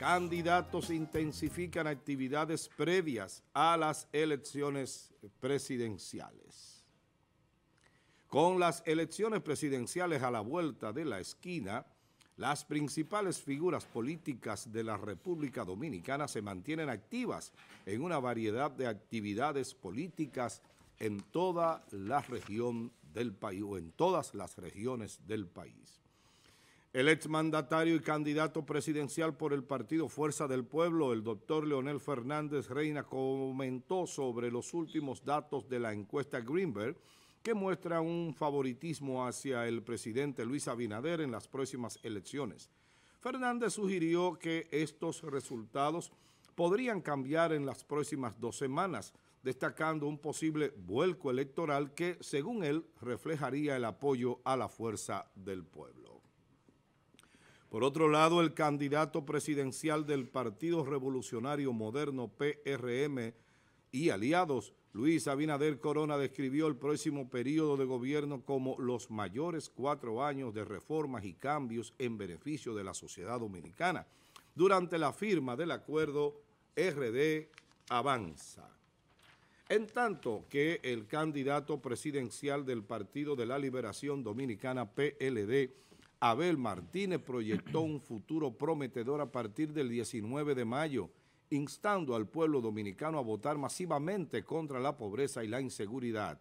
Candidatos intensifican actividades previas a las elecciones presidenciales. Con las elecciones presidenciales a la vuelta de la esquina, las principales figuras políticas de la República Dominicana se mantienen activas en una variedad de actividades políticas en toda la región del país o en todas las regiones del país. El exmandatario y candidato presidencial por el partido Fuerza del Pueblo, el doctor Leonel Fernández Reina, comentó sobre los últimos datos de la encuesta Greenberg, que muestra un favoritismo hacia el presidente Luis Abinader en las próximas elecciones. Fernández sugirió que estos resultados podrían cambiar en las próximas dos semanas, destacando un posible vuelco electoral que, según él, reflejaría el apoyo a la fuerza del pueblo. Por otro lado, el candidato presidencial del Partido Revolucionario Moderno PRM y aliados, Luis Abinader Corona, describió el próximo periodo de gobierno como los mayores cuatro años de reformas y cambios en beneficio de la sociedad dominicana durante la firma del acuerdo RD Avanza. En tanto que el candidato presidencial del Partido de la Liberación Dominicana PLD, Abel Martínez proyectó un futuro prometedor a partir del 19 de mayo, instando al pueblo dominicano a votar masivamente contra la pobreza y la inseguridad.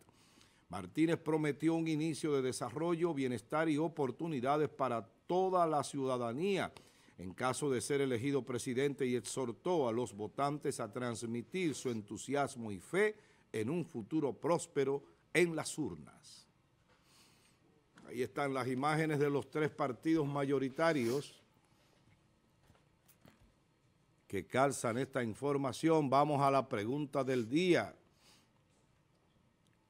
Martínez prometió un inicio de desarrollo, bienestar y oportunidades para toda la ciudadanía en caso de ser elegido presidente y exhortó a los votantes a transmitir su entusiasmo y fe en un futuro próspero en las urnas. Ahí están las imágenes de los tres partidos mayoritarios que calzan esta información. Vamos a la pregunta del día.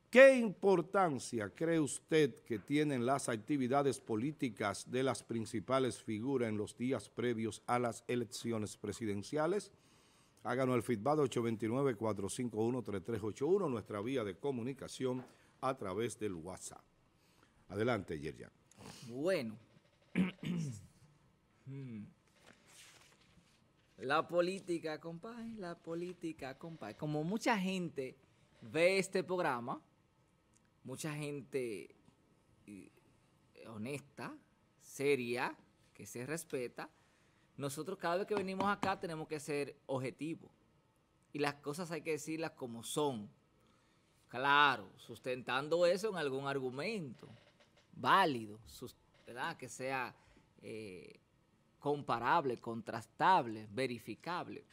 ¿Qué importancia cree usted que tienen las actividades políticas de las principales figuras en los días previos a las elecciones presidenciales? Háganos el feedback 829-451-3381, nuestra vía de comunicación a través del WhatsApp. Adelante, Yerjan. Bueno. la política, compadre, la política, compadre. Como mucha gente ve este programa, mucha gente eh, honesta, seria, que se respeta, nosotros cada vez que venimos acá tenemos que ser objetivos. Y las cosas hay que decirlas como son. Claro, sustentando eso en algún argumento válido, ¿verdad? que sea eh, comparable, contrastable, verificable.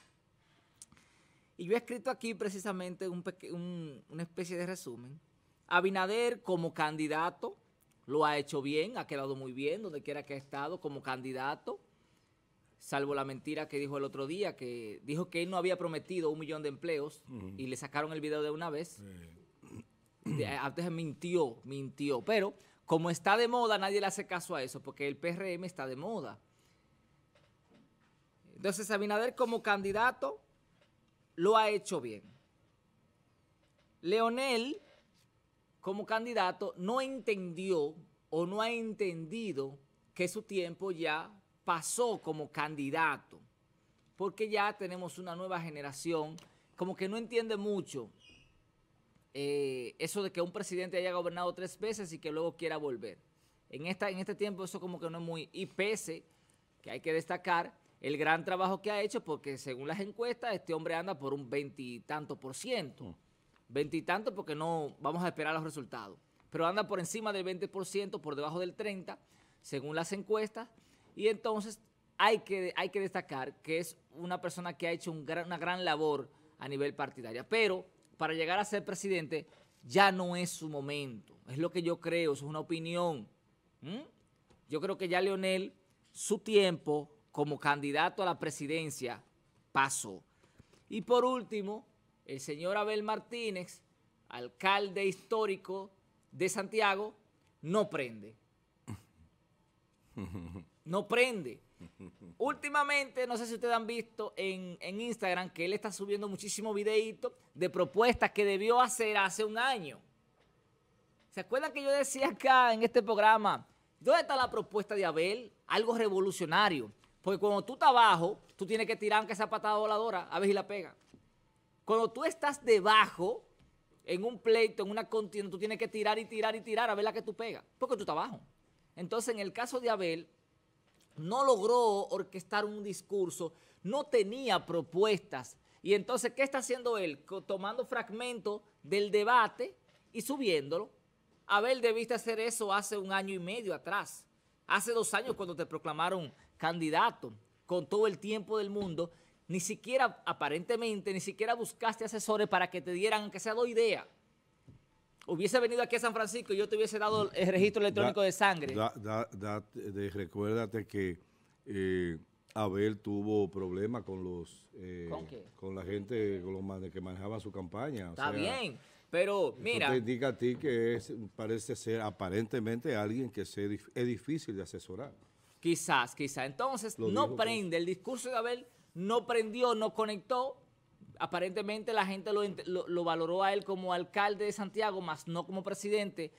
Y yo he escrito aquí precisamente una especie de resumen. Abinader como candidato lo ha hecho bien, ha quedado muy bien donde quiera que ha estado como candidato, salvo la mentira que dijo el otro día, que dijo que él no había prometido un millón de empleos y le sacaron el video de una vez. Antes mintió, mintió, pero como está de moda, nadie le hace caso a eso, porque el PRM está de moda. Entonces, Abinader como candidato lo ha hecho bien. Leonel, como candidato, no entendió o no ha entendido que su tiempo ya pasó como candidato, porque ya tenemos una nueva generación como que no entiende mucho eh, eso de que un presidente haya gobernado tres veces y que luego quiera volver. En, esta, en este tiempo eso como que no es muy... Y pese, que hay que destacar, el gran trabajo que ha hecho, porque según las encuestas, este hombre anda por un veintitanto por ciento. Mm. Veintitanto porque no vamos a esperar los resultados. Pero anda por encima del 20 por ciento, por debajo del 30, según las encuestas. Y entonces hay que, hay que destacar que es una persona que ha hecho una gran labor a nivel partidaria. Pero para llegar a ser presidente, ya no es su momento. Es lo que yo creo, es una opinión. Yo creo que ya Leonel, su tiempo como candidato a la presidencia pasó. Y por último, el señor Abel Martínez, alcalde histórico de Santiago, no prende. No prende. Últimamente, no sé si ustedes han visto en, Instagram que él está subiendo muchísimos videitos de propuestas que debió hacer hace un año. ¿Se acuerdan que yo decía acá en este programa, ¿dónde está la propuesta de Abel? Algo revolucionario. Porque cuando tú estás abajo, tú tienes que tirar aunque esa patada voladora, a ver si la pega. Cuando tú estás debajo, en un pleito, en una contienda, tú tienes que tirar y tirar y tirar a ver la que tú pegas, porque tú estás abajo. Entonces, en el caso de Abel, no logró orquestar un discurso, no tenía propuestas. Y entonces, ¿qué está haciendo él? Tomando fragmentos del debate y subiéndolo. Abel debiste hacer eso hace un año y medio atrás. Hace dos años cuando te proclamaron candidato, con todo el tiempo del mundo, ni siquiera, aparentemente, ni siquiera buscaste asesores para que te dieran, aunque sea dos ideas hubiese venido aquí a San Francisco y yo te hubiese dado mm, el registro electrónico de sangre. Da, de, recuérdate que eh, Abel tuvo problemas con los eh, ¿Con, la gente con los que manejaba su campaña. Está bien, pero mira. te indica a ti que parece ser aparentemente alguien que es difícil de asesorar. Quizás, quizás. Entonces, no prende. El discurso de Abel no prendió, no conectó aparentemente la gente lo, valoró a él como alcalde de Santiago, más no como presidente.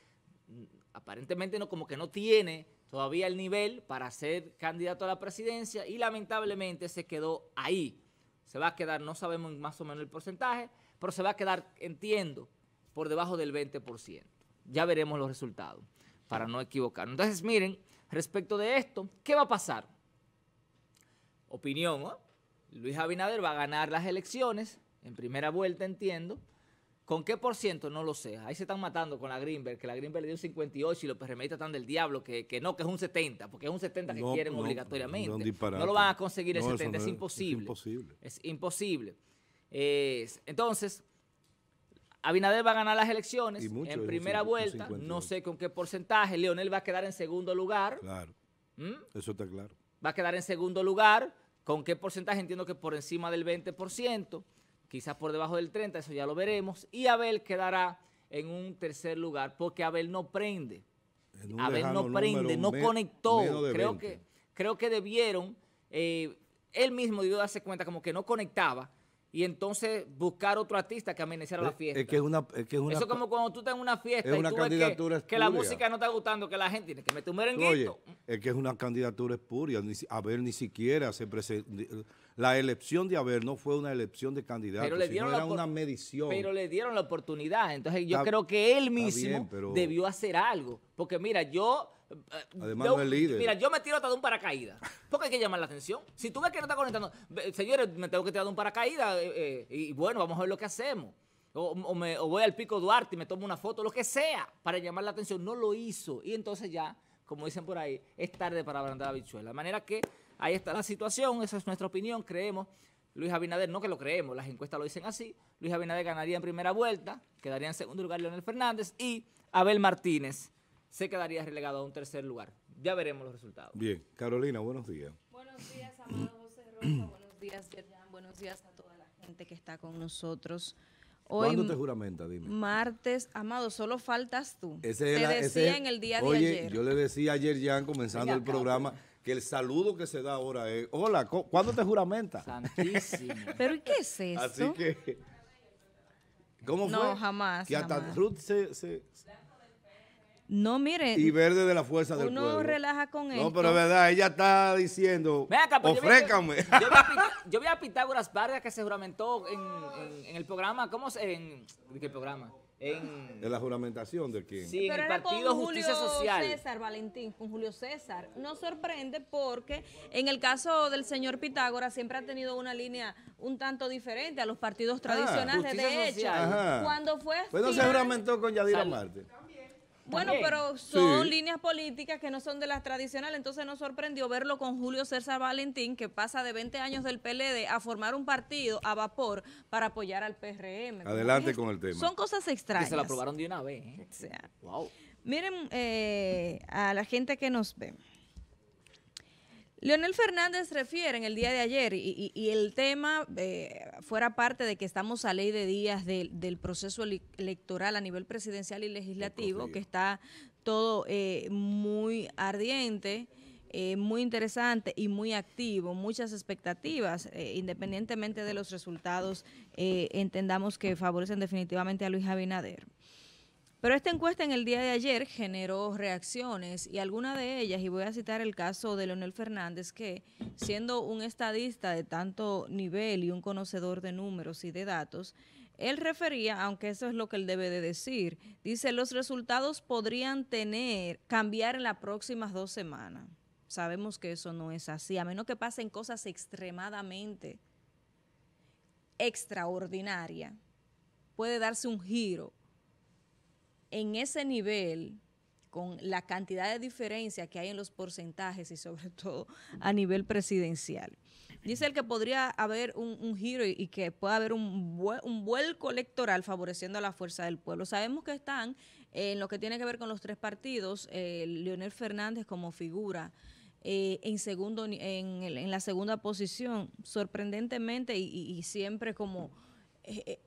Aparentemente no, como que no tiene todavía el nivel para ser candidato a la presidencia y lamentablemente se quedó ahí. Se va a quedar, no sabemos más o menos el porcentaje, pero se va a quedar, entiendo, por debajo del 20%. Ya veremos los resultados, para no equivocarnos. Entonces, miren, respecto de esto, ¿qué va a pasar? Opinión, ¿no? ¿ah? Luis Abinader va a ganar las elecciones, en primera vuelta entiendo. ¿Con qué por ciento? No lo sé. Ahí se están matando con la Greenberg, que la Greenberg le dio 58 y los PRMistas están del diablo, que, no, que es un 70, porque es un 70 que quieren obligatoriamente. No lo van a conseguir el 70, es, imposible. Es imposible. entonces, Abinader va a ganar las elecciones en primera vuelta, no sé con qué porcentaje. Leonel va a quedar en segundo lugar. Claro. ¿Mm? Eso está claro. Va a quedar en segundo lugar. ¿Con qué porcentaje? Entiendo que por encima del 20%, quizás por debajo del 30%, eso ya lo veremos. Y Abel quedará en un tercer lugar porque Abel no prende. Abel no prende, no conectó. Creo que, creo que debieron, eh, él mismo debió darse cuenta como que no conectaba y entonces buscar otro artista que ameneciera la eh, fiesta. Es que, es una, Eso es como cuando tú estás en una fiesta y tú que, la música no está gustando, que la gente tiene que meter un merenguito. Oye, es que es una candidatura espuria. a ver, ni siquiera se presentó. La elección de haber no fue una elección de candidato pero le dieron era una medición. Pero le dieron la oportunidad. Entonces yo creo que él mismo debió hacer algo. Porque mira, yo eh, Además, Mira, yo me tiro hasta de un paracaídas. Porque hay que llamar la atención. Si tú ves que no está conectando, señores, me tengo que tirar de un paracaídas eh, eh, y bueno, vamos a ver lo que hacemos. O, voy al pico Duarte y me tomo una foto, lo que sea, para llamar la atención. No lo hizo. Y entonces ya, como dicen por ahí, es tarde para ablandar la bichuela. De manera que ahí está la situación, esa es nuestra opinión, creemos. Luis Abinader, no que lo creemos, las encuestas lo dicen así, Luis Abinader ganaría en primera vuelta, quedaría en segundo lugar Leonel Fernández y Abel Martínez se quedaría relegado a un tercer lugar. Ya veremos los resultados. Bien, Carolina, buenos días. Buenos días, amado José Rosa. Buenos días, Yerjan. Buenos días a toda la gente que está con nosotros. Hoy, ¿Cuándo te juramenta? Dime. Martes, amado, solo faltas tú. Ese te decía en el día de ayer. Yo le decía ayer, ya, comenzando el programa, que el saludo que se da ahora es: Hola, ¿cuándo te juramenta? Santísimo. ¿Pero qué es eso? Así que. ¿Cómo fue? No, jamás. Que hasta Ruth se no, mire. Y verde de la fuerza del pueblo. Uno relaja con él. No, pero es verdad, ella está diciendo, pues ofrécame. Yo, vi, a Pitágoras Vargas que se juramentó en, el programa, ¿cómo se...? En, ¿Qué programa? En, de la juramentación del quién. Sí, en Partido con Justicia Julio Social. César Valentín, con Julio César. no sorprende porque en el caso del señor Pitágoras siempre ha tenido una línea un tanto diferente a los partidos ah, tradicionales. de derecha cuando fue. Pues se juramentó con Yadira Marte. Bueno, pero son líneas políticas que no son de las tradicionales, entonces nos sorprendió verlo con Julio César Valentín, que pasa de 20 años del PLD a formar un partido a vapor para apoyar al PRM. Adelante con el tema. Son cosas extrañas. Que se la aprobaron de una vez. ¿eh? Miren eh, a la gente que nos ve. Leonel Fernández refiere en el día de ayer, y, el tema eh, fuera parte de que estamos a ley de días del proceso electoral a nivel presidencial y legislativo, que está todo eh, muy ardiente, eh, muy interesante y muy activo, muchas expectativas, independientemente de los resultados, entendamos que favorecen definitivamente a Luis Abinader. Pero esta encuesta en el día de ayer generó reacciones y alguna de ellas, y voy a citar el caso de Leonel Fernández, que siendo un estadista de tanto nivel y un conocedor de números y de datos, él refería, aunque eso es lo que él debe de decir, dice, los resultados podrían tener, cambiar en las próximas dos semanas. Sabemos que eso no es así, a menos que pasen cosas extremadamente extraordinarias. Puede darse un giro en ese nivel, con la cantidad de diferencia que hay en los porcentajes y sobre todo a nivel presidencial. Dice el que podría haber un, giro y, que pueda haber un, un vuelco electoral favoreciendo a la fuerza del pueblo. Sabemos que están en lo que tiene que ver con los tres partidos, eh, Leonel Fernández como figura. Eh, en segundo en, la segunda posición sorprendentemente y siempre como eh,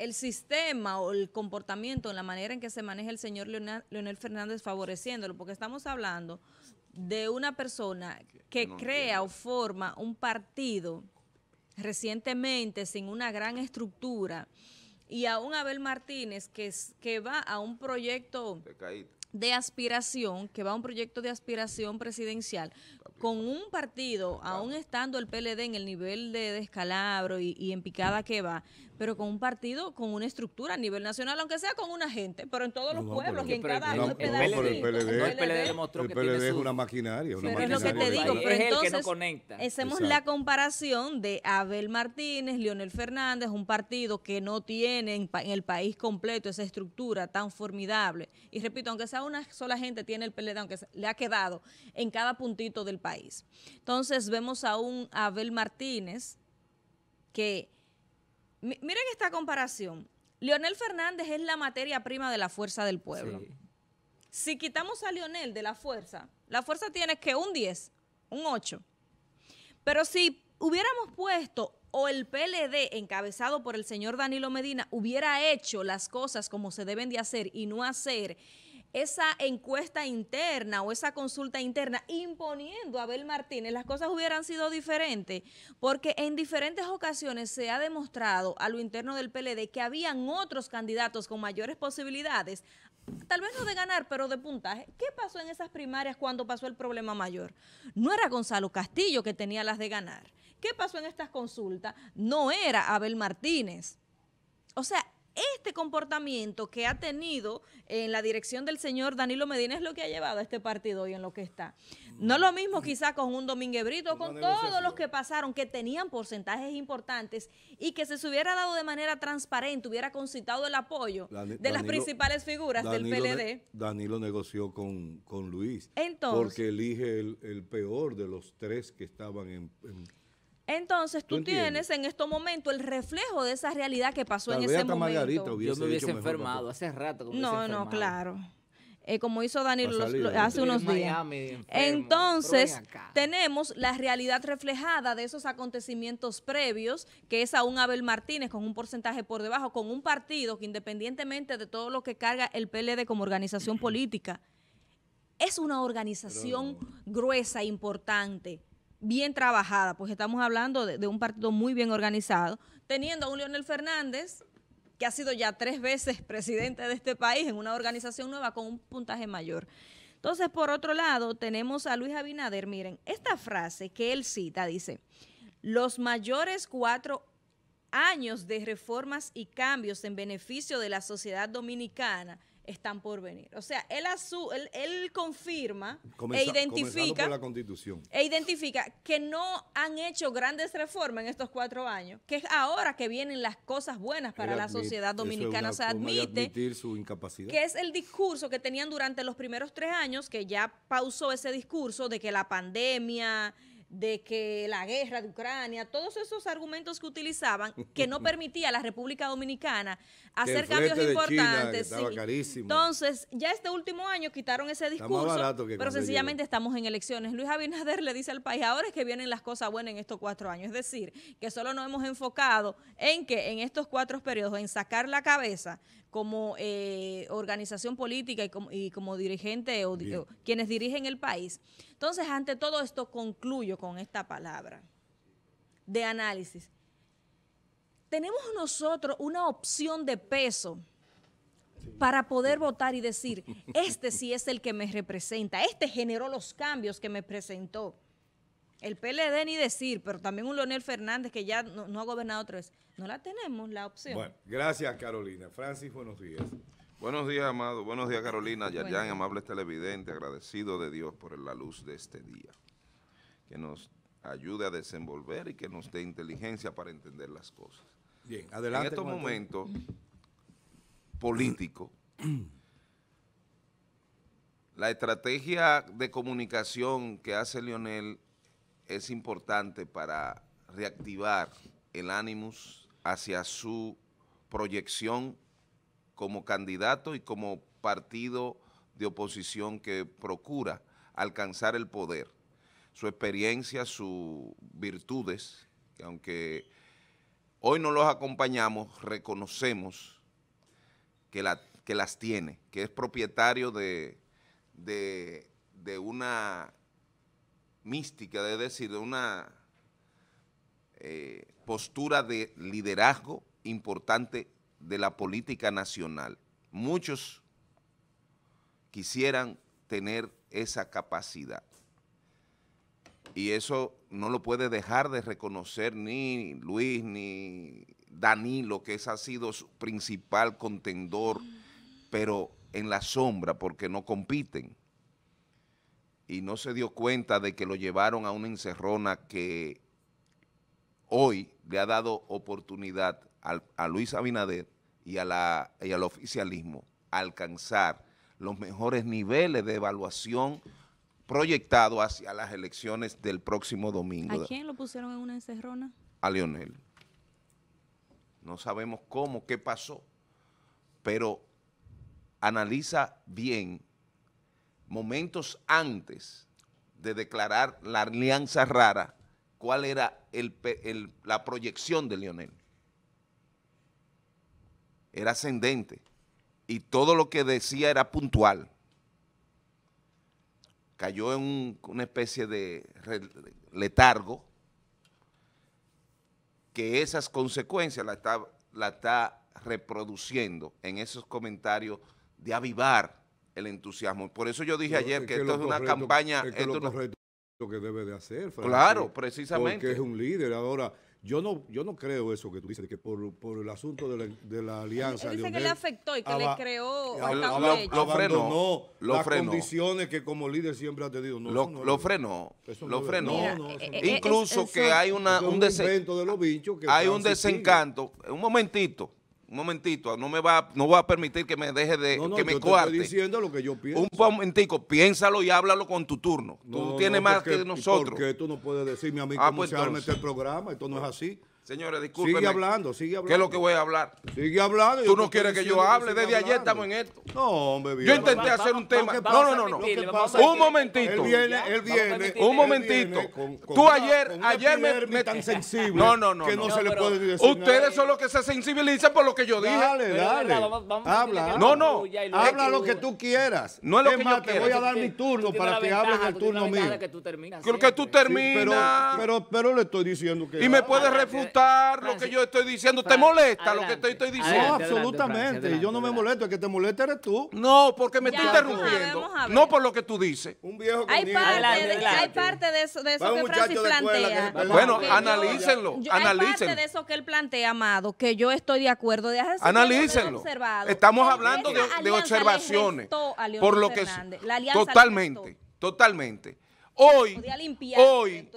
el sistema o el comportamiento, la manera en que se maneja el señor Leonel, Fernández favoreciéndolo, porque estamos hablando de una persona que crea o forma un partido recientemente sin una gran estructura y a un Abel Martínez que, que va a un proyecto de aspiración, que va a un proyecto de aspiración presidencial, con un partido, aún estando el PLD en el nivel de descalabro y, y en picada que va, pero con un partido, con una estructura a nivel nacional, aunque sea con una gente, pero en todos los pueblos y en cada no, el el PLD, el PLD es una maquinaria. es lo que te digo, pero es entonces que conecta. hacemos la comparación de Abel Martínez, Leonel Fernández, un partido que no tiene en, en el país completo esa estructura tan formidable. Y repito, aunque sea una sola gente, tiene el PLD, aunque le ha quedado en cada puntito del país. Entonces vemos a un Abel Martínez que miren esta comparación. Leonel Fernández es la materia prima de la fuerza del pueblo. Si quitamos a Leonel de la fuerza, la fuerza tiene que un 10, un 8. Pero si hubiéramos puesto o el PLD encabezado por el señor Danilo Medina hubiera hecho las cosas como se deben de hacer y no hacer esa encuesta interna o esa consulta interna imponiendo a Abel Martínez, las cosas hubieran sido diferentes, porque en diferentes ocasiones se ha demostrado a lo interno del PLD que habían otros candidatos con mayores posibilidades, tal vez no de ganar, pero de puntaje. ¿Qué pasó en esas primarias cuando pasó el problema mayor? No era Gonzalo Castillo que tenía las de ganar. ¿Qué pasó en estas consultas? No era Abel Martínez. O sea, este comportamiento que ha tenido en la dirección del señor Danilo Medina es lo que ha llevado a este partido hoy en lo que está. No lo mismo quizá con un Domínguez Brito, con todos los que pasaron, que tenían porcentajes importantes y que se se hubiera dado de manera transparente, hubiera concitado el apoyo de las principales figuras del PLD. Danilo negoció con, Luis. porque elige el, peor de los tres que estaban en entonces tú, tienes en este momento el reflejo de esa realidad que pasó en ese momento. Yo me hubiese enfermado hace rato. Que no, no, claro. Eh, como hizo Daniel hace unos días. Entonces, tenemos la realidad reflejada de esos acontecimientos previos, que es aún Abel Martínez con un porcentaje por debajo, con un partido que independientemente de todo lo que carga el PLD como organización política, es una organización gruesa gruesa, importante bien trabajada, pues estamos hablando de, un partido muy bien organizado, teniendo a un Leonel Fernández que ha sido ya tres veces presidente de este país en una organización nueva con un puntaje mayor. Entonces, por otro lado, tenemos a Luis Abinader. Miren, esta frase que él cita dice, los mayores cuatro años de reformas y cambios en beneficio de la sociedad dominicana están por venir. O sea, él, él, confirma e identifica la Constitución. e identifica que no han hecho grandes reformas en estos cuatro años, que es ahora que vienen las cosas buenas para la sociedad dominicana. se admite que es el discurso que tenían durante los primeros tres años, que ya pausó ese discurso de que la pandemia de que la guerra de Ucrania, todos esos argumentos que utilizaban, que no permitía a la República Dominicana hacer cambios importantes. Entonces, ya este último año quitaron ese discurso, pero sencillamente estamos en elecciones. Luis Abinader le dice al país, ahora es que vienen las cosas buenas en estos cuatro años. Es decir, que solo nos hemos enfocado en que en estos cuatro periodos, en sacar la cabeza, como eh, organización política y como, dirigente o, quienes dirigen el país. Entonces, ante todo esto, concluyo con esta palabra de análisis. Tenemos nosotros una opción de peso para poder votar y decir, este sí es el que me representa, este generó los cambios que me presentó. El PLD ni decir, pero también un Leonel Fernández que ya no, ha gobernado otra vez. No la tenemos la opción. Bueno, gracias Carolina. Francis, buenos días. Buenos días, Amado. Buenos días, Carolina. ya bueno. amables televidentes, agradecido de Dios por la luz de este día. Que nos ayude a desenvolver y que nos dé inteligencia para entender las cosas. Bien, adelante. En estos momentos político, la estrategia de comunicación que hace Lionel es importante para reactivar el ánimos hacia su proyección como candidato y como partido de oposición que procura alcanzar el poder. Su experiencia, sus virtudes, que aunque hoy no los acompañamos, reconocemos que, la, que las tiene, que es propietario de, de una mística, es decir, de una eh, postura de liderazgo importante de la política nacional. Muchos quisieran tener esa capacidad. Y eso no lo puede dejar de reconocer ni Luis ni Danilo, que es ha sido su principal contendor, pero en la sombra, porque no compiten y no se dio cuenta de que lo llevaron a una encerrona que hoy le ha dado oportunidad a Luis Abinader y, a la, y al oficialismo a alcanzar los mejores niveles de evaluación proyectado hacia las elecciones del próximo domingo. ¿A quién lo pusieron en una encerrona? A Leonel. No sabemos cómo, qué pasó, pero analiza bien momentos antes de declarar la alianza rara, cuál era la proyección de Lionel. Era ascendente y todo lo que decía era puntual. Cayó en una especie de letargo que esas consecuencias la la está reproduciendo en esos comentarios de avivar el entusiasmo. Por eso yo dije ayer que, esto es una campaña... que esto lo que debe de hacer. claro, precisamente. Porque es un líder. Ahora, yo no, yo no creo eso que tú dices, que por, por el asunto de la, alianza. Él dice que le afectó y que le creó. lo, frenó. las condiciones que como líder siempre ha tenido. No, lo, lo, frenó. lo frenó. Incluso que hay una, un, un, de los que hay un desencanto. Un momentito un momentito, no me va, no va a permitir que me deje de, que me yo estoy diciendo lo que yo pienso. Un momentico, piénsalo y háblalo con tu turno. tú tienes más que nosotros. Porque tú no puedes decirme a mí ah, cómo pues se arma el este programa, esto no es así. Señores, disculpen. Sigue hablando, sigue hablando. ¿Qué es lo que voy a hablar? Sigue hablando. Tú no quieres que yo hable. Desde ayer estamos en esto. No, hombre, Yo intenté hacer un tema. No, no, no, Un momentito. Él viene, él viene. Un momentito. Tú ayer, ayer me, me tan sensible. No, no, no. Ustedes son los que se sensibilizan por lo que yo dije. Dale, dale. Habla. No, no. Habla lo que tú quieras. No es lo que yo Te voy a dar mi turno para que hables el turno mío. Creo que tú terminas. Pero le estoy diciendo que. Y me puedes refutar lo que yo estoy diciendo. ¿Te molesta lo que te estoy diciendo? absolutamente. yo no me molesto, el que te molesta eres tú. No, porque me estoy interrumpiendo. No por lo que tú dices. hay parte, de, eso, que Francis plantea. bueno, analícenlo. analícenlo. Hay parte de eso que él plantea, Amado, que yo estoy de acuerdo. De analícenlo. Estamos hablando de, observaciones. Por lo que totalmente, totalmente. Hoy, hoy,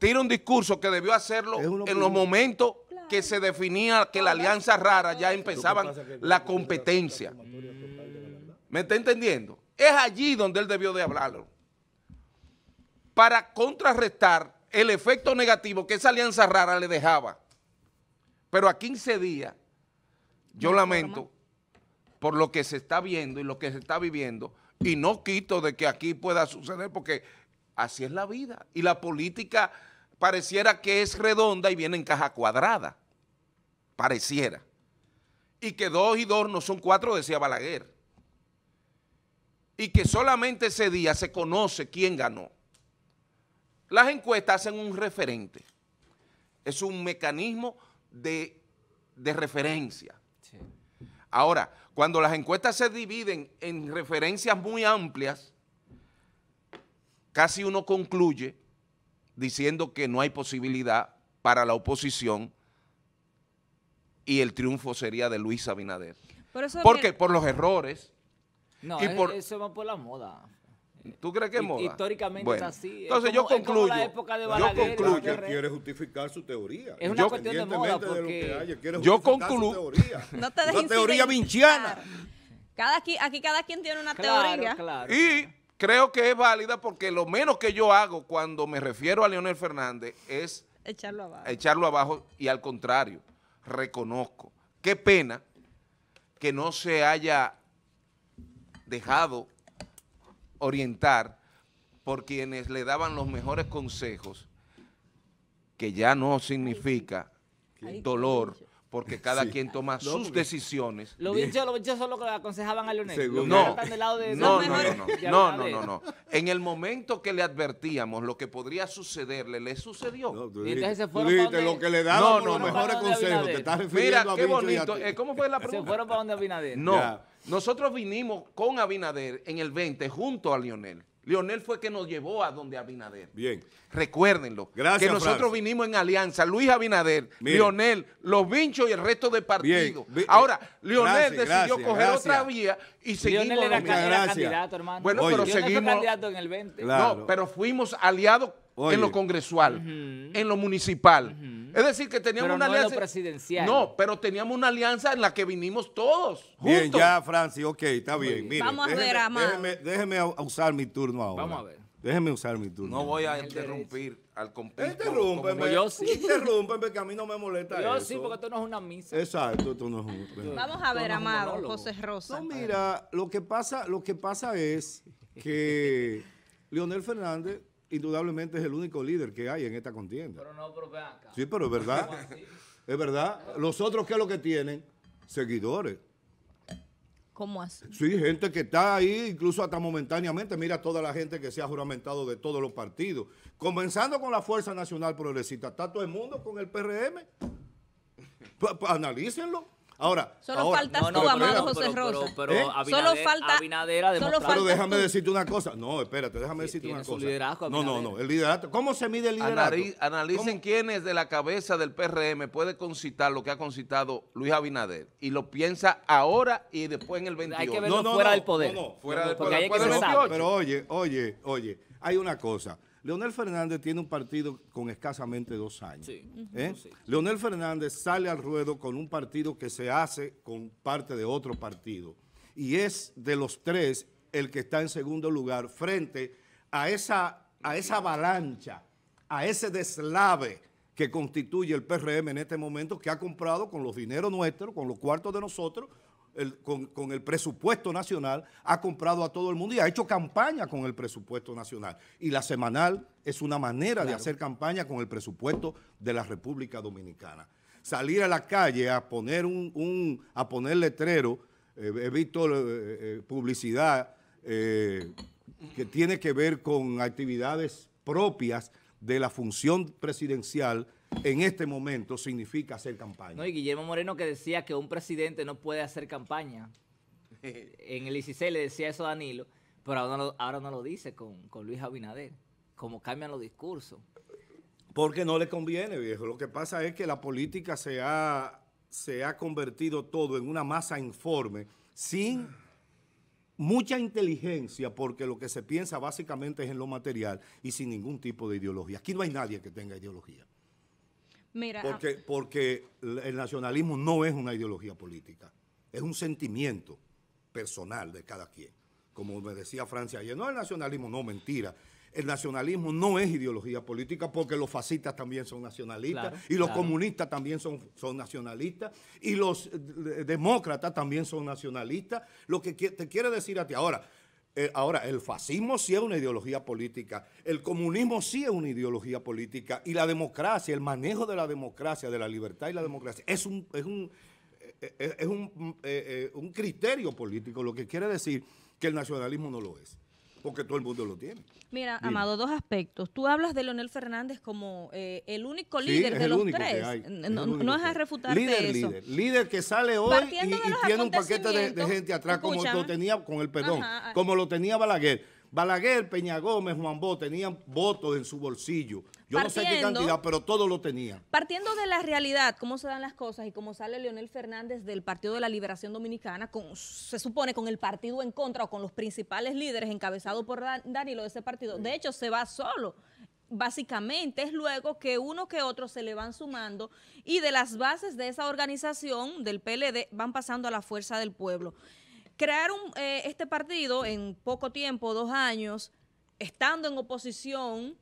tira un discurso que debió hacerlo en los momentos que se definía que la alianza rara ya empezaban la competencia. ¿Me está entendiendo? Es allí donde él debió de hablarlo. Para contrarrestar el efecto negativo que esa alianza rara le dejaba. Pero a 15 días, yo lamento por lo que se está viendo y lo que se está viviendo, y no quito de que aquí pueda suceder, porque así es la vida. Y la política pareciera que es redonda y viene en caja cuadrada. Pareciera. Y que dos y dos no son cuatro, decía Balaguer. Y que solamente ese día se conoce quién ganó. Las encuestas hacen un referente. Es un mecanismo de, referencia. Ahora, cuando las encuestas se dividen en referencias muy amplias, casi uno concluye diciendo que no hay posibilidad para la oposición y el triunfo sería de Luis Abinader. ¿Por qué? Por los errores. No, eh, eso va por la moda. ¿Tú crees que es moda? Históricamente es así. Entonces yo concluyo. La época yo concluyo. que quiere justificar su teoría. Es una cuestión de moda porque... De haya, yo concluyo. No te dejes teoría vinciana. Cada, aquí, cada quien tiene una teoría. Claro. Y creo que es válida porque lo menos que yo hago cuando me refiero a Leonel Fernández es echarlo abajo, echarlo abajo y al contrario, reconozco. Qué pena que no se haya dejado orientar por quienes le daban los mejores consejos, que ya no significa dolor, porque cada quien toma sus decisiones. Los bichos, los son lo que le aconsejaban a Lionel. no, del lado de no, no, no, no, En el momento que le advertíamos lo que podría sucederle, le sucedió. y entonces se fueron no, para lo que le daban no, los mejores consejos. Te estás refiriendo Mira, qué bonito. Eh, ¿Cómo fue la pregunta? Se fueron para donde Abinader. No, nosotros vinimos con Abinader en el 20 junto a Lionel. Lionel fue que nos llevó a donde Abinader. Bien. Recuérdenlo. Gracias. Que nosotros vinimos en alianza. Luis Abinader, Lionel, los vinchos y el resto de partido. Ahora, Lionel decidió coger otra vía y seguimos. Leonel era, candidato, hermano. Bueno, pero seguimos. candidato en el 20. No, pero fuimos aliados en lo congresual, en lo municipal. Es decir, que teníamos una alianza. Presidencial. No, pero teníamos una alianza en la que vinimos todos. Bien, ya, Francis, ok, está bien. Mire, Vamos déjeme, a ver, amado. Déjeme, usar mi turno ahora. Vamos a ver. Déjeme usar mi turno. No voy a interrumpir al compañero, Interrúmpeme. Yo sí. Interrúmpeme, que a mí no me molesta Yo sí, porque esto no es una misa. Exacto, esto no es un... Vamos a ver, amado, José Rosa. No, mira, lo que pasa, lo que pasa es que Leonel Fernández indudablemente es el único líder que hay en esta contienda. Pero no, pero acá. Sí, pero es verdad. es verdad. Los otros, ¿qué es lo que tienen? Seguidores. ¿Cómo así? Sí, gente que está ahí, incluso hasta momentáneamente. Mira toda la gente que se ha juramentado de todos los partidos. Comenzando con la Fuerza Nacional Progresista. Está todo el mundo con el PRM. Analícenlo. Ahora, solo falta. faltas tú, amado José Rosa. Pero, ¿Eh? solo falta. pero déjame decirte una cosa. No, espérate, déjame decirte una cosa. Liderazgo, no, no, no. El liderazgo. ¿Cómo se mide el liderazgo? analicen quién es de la cabeza del PRM puede concitar lo que ha concitado Luis Abinader y lo piensa ahora y después en el 28. Hay que verlo no, fuera del poder. No, no, fuera del poder. Pero oye, oye, oye, hay una cosa. Leonel Fernández tiene un partido con escasamente dos años. ¿eh? Leonel Fernández sale al ruedo con un partido que se hace con parte de otro partido. Y es de los tres el que está en segundo lugar frente a esa, a esa avalancha, a ese deslave que constituye el PRM en este momento, que ha comprado con los dineros nuestros, con los cuartos de nosotros, con, el presupuesto nacional, ha comprado a todo el mundo y ha hecho campaña con el presupuesto nacional. Y la semanal es una manera de hacer campaña con el presupuesto de la República Dominicana. Salir a la calle a poner, un, a poner letrero, eh, he visto eh, eh, publicidad que tiene que ver con actividades propias de la función presidencial en este momento significa hacer campaña. No, y Guillermo Moreno que decía que un presidente no puede hacer campaña. en el ICC le decía eso a Danilo, pero ahora no lo, dice con, con Luis Abinader, cómo cambian los discursos. Porque no le conviene, viejo. Lo que pasa es que la política se se ha convertido todo en una masa informe sin mucha inteligencia porque lo que se piensa básicamente es en lo material y sin ningún tipo de ideología. Aquí no hay nadie que tenga ideología porque, ah, porque el nacionalismo no es una ideología política, es un sentimiento personal de cada quien. Como me decía Francia ayer, no el nacionalismo, no, mentira. El nacionalismo no es ideología política porque los fascistas también son nacionalistas y los comunistas también son, son nacionalistas y los demócratas también son nacionalistas. Lo que te quiere decir a ti ahora, eh, ahora, el fascismo sí es una ideología política, el comunismo sí es una ideología política y la democracia, el manejo de la democracia, de la libertad y la democracia, es un eh, eh, criterio político, lo que quiere decir que el nacionalismo no lo es porque todo el mundo lo tiene. Mira, Amado, dos aspectos. Tú hablas de Leonel Fernández como eh, el único líder de los tres. no, es, no es a refutar líder, eso. Líder, líder que sale hoy y, tiene un paquete de, gente atrás como lo tenía, con el perdón, como lo tenía Balaguer. Balaguer, Peña Gómez, Juan Bó tenían votos en su bolsillo. Yo no sé qué cantidad, pero todo lo tenía. Partiendo de la realidad, cómo se dan las cosas y cómo sale Leonel Fernández del Partido de la Liberación Dominicana, se supone con el partido en contra o con los principales líderes encabezados por Danilo de ese partido. De hecho, se va solo básicamente es luego que uno que otro se le van sumando y de las bases de esa organización del PLD van pasando a la fuerza del pueblo. Crearon eh, este partido en poco tiempo, dos años, estando en oposición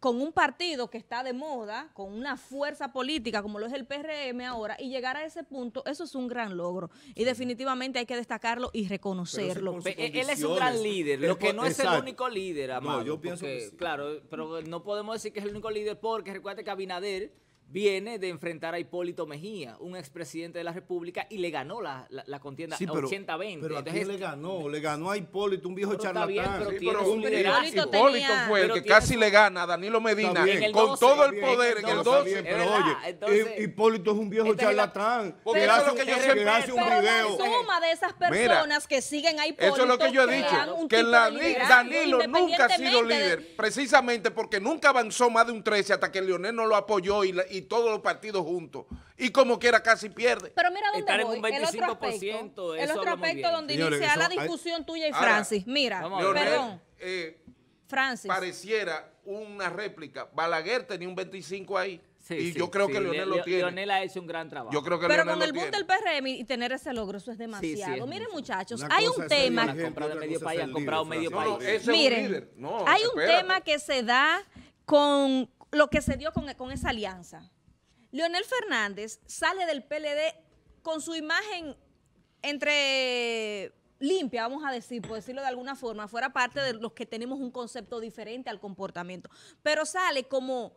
con un partido que está de moda, con una fuerza política como lo es el PRM ahora, y llegar a ese punto, eso es un gran logro. Y definitivamente hay que destacarlo y reconocerlo. E, él es un gran líder, pero lo que no es el único líder, Amado. No, yo pienso que Claro, pero no podemos decir que es el único líder porque recuerda que Abinader viene de enfrentar a Hipólito Mejía, un expresidente de la República, y le ganó la, la, contienda sí, 80-20. Pero Entonces, ¿a le ganó? Le ganó a Hipólito, un viejo charlatán. pero un Hipólito, fue el que casi le gana a Danilo Medina con todo el poder en el 12. Eh, Hipólito es un viejo charlatán. Porque eso que yo siempre hace un pero video. la suma de esas personas que siguen a Hipólito. Eso es lo que yo he dicho, que Danilo nunca ha sido líder, precisamente porque nunca avanzó más de un 13 hasta que Leonel no lo apoyó y y todos los partidos juntos. Y como quiera casi pierde. Pero mira dónde Estar En 25%, el otro aspecto, donde inicia la discusión tuya y Francis. Mira, perdón. Eh, Francis. Pareciera una réplica. Balaguer tenía un 25 ahí. y yo creo que Leonel lo tiene. Leonel ha hecho un gran trabajo. Yo creo que Pero con el boom del PRM y tener ese logro, eso es demasiado. Miren, muchachos, hay un tema. Miren, hay un tema que se da con lo que se dio con, esa alianza. Leonel Fernández sale del PLD con su imagen entre limpia, vamos a decir, por decirlo de alguna forma, fuera parte de los que tenemos un concepto diferente al comportamiento, pero sale como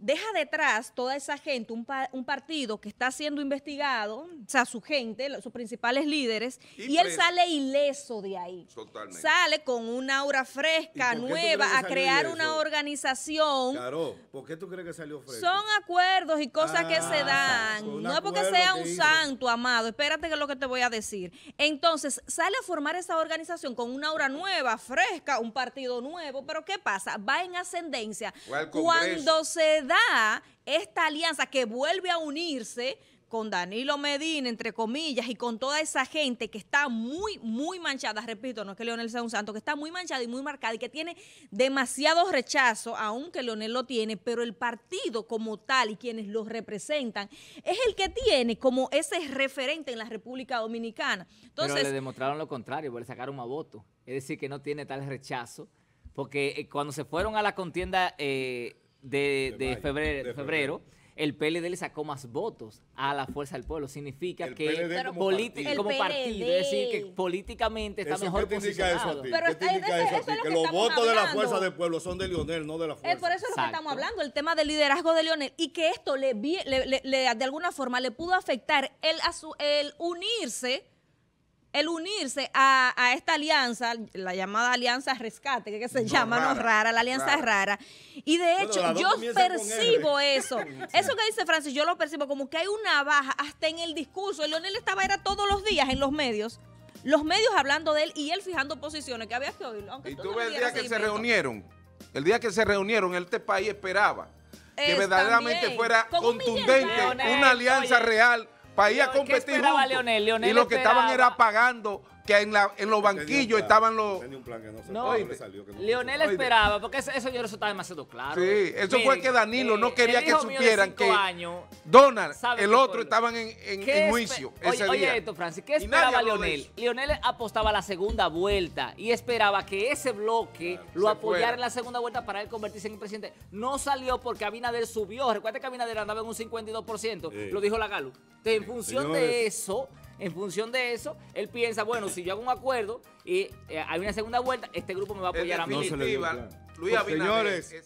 deja detrás toda esa gente, un, partido que está siendo investigado, o sea, su gente, sus principales líderes, y, él sale ileso de ahí. Totalmente. Sale con una aura fresca, nueva, a crear una organización. Claro, ¿por qué tú crees que salió fresca? Son acuerdos y cosas que se ah, dan. No es porque sea un santo, amado. Espérate que es lo que te voy a decir. Entonces, sale a formar esa organización con una aura nueva, fresca, un partido nuevo, pero ¿qué pasa? Va en ascendencia. Cuando se da esta alianza que vuelve a unirse con Danilo Medina, entre comillas, y con toda esa gente que está muy, muy manchada, repito, no es que Leonel sea un santo, que está muy manchada y muy marcada y que tiene demasiado rechazo, aunque Leonel lo tiene, pero el partido como tal y quienes lo representan es el que tiene como ese referente en la República Dominicana. Entonces, le demostraron lo contrario, le sacaron a voto, es decir, que no tiene tal rechazo, porque eh, cuando se fueron a la contienda... Eh, de, febrero, febrero el PLD le sacó más votos a la Fuerza del Pueblo. Significa que como, partido. decir, que políticamente está mejor ¿Qué eso, que, los votos de la Fuerza del Pueblo son de Lionel, no de la Fuerza. Es por eso lo que estamos hablando, el tema del liderazgo de Lionel y que esto le, de alguna forma le pudo afectar el unirse el unirse a, esta alianza, la llamada alianza rescate, que se llama, no rara, la alianza rara. es rara. Y de hecho, yo percibo eso. eso que dice Francis, yo lo percibo como que hay una baja hasta en el discurso. Leonel estaba era todos los días en los medios. Los medios hablando de él y él fijando posiciones que había que oírlo. y tú, ves el día que se reunieron, el día que se reunieron, este país esperaba que verdaderamente fuera contundente una alianza real para ir a competir. y lo que estaban era pagando en, los banquillos estaban los. no Leonel esperaba, porque eso estaba demasiado claro. Sí, eso fue que Danilo no eh, quería que supieran que Donald, el otro, estaban en, en, juicio. Oye, esto, Francis, ¿qué esperaba Leonel? Leonel apostaba la segunda vuelta y esperaba que ese bloque lo apoyara en la segunda vuelta para él convertirse en presidente. No salió porque Abinader subió. Recuerda que Abinader andaba en un 52%, lo dijo la Galo. en función de eso, en función de eso, él piensa, bueno, si yo hago un acuerdo y eh, hay una segunda vuelta, este grupo me va a apoyar a mí. Luis